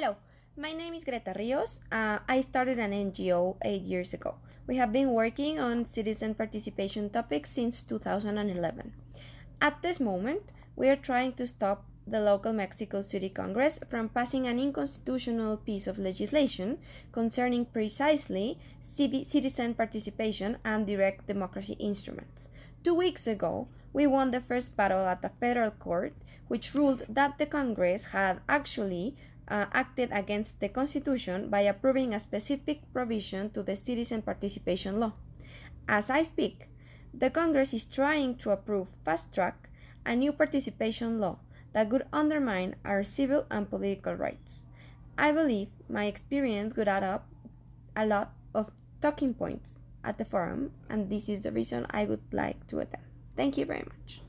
Hello, my name is Greta Rios. Uh, I started an NGO eight years ago. We have been working on citizen participation topics since 2011. At this moment, we are trying to stop the local Mexico City Congress from passing an unconstitutional piece of legislation concerning precisely citizen participation and direct democracy instruments. Two weeks ago, we won the first battle at the federal court, which ruled that the Congress had actually uh, acted against the Constitution by approving a specific provision to the Citizen Participation Law. As I speak, the Congress is trying to approve fast track a new participation law that would undermine our civil and political rights. I believe my experience would add up a lot of talking points at the forum, and this is the reason I would like to attend. Thank you very much.